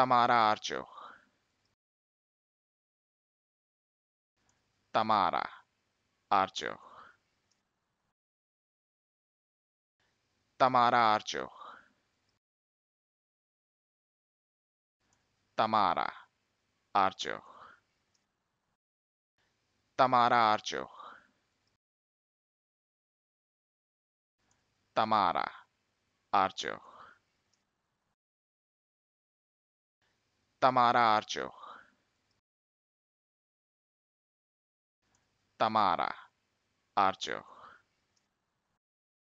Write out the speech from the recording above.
Tamara Arjo. Tamara Arjo. Tamara Arjo. Tamara Arjo. Tamara Arjo. Tamara Arjo. Tamara Archo. Tamara Archo.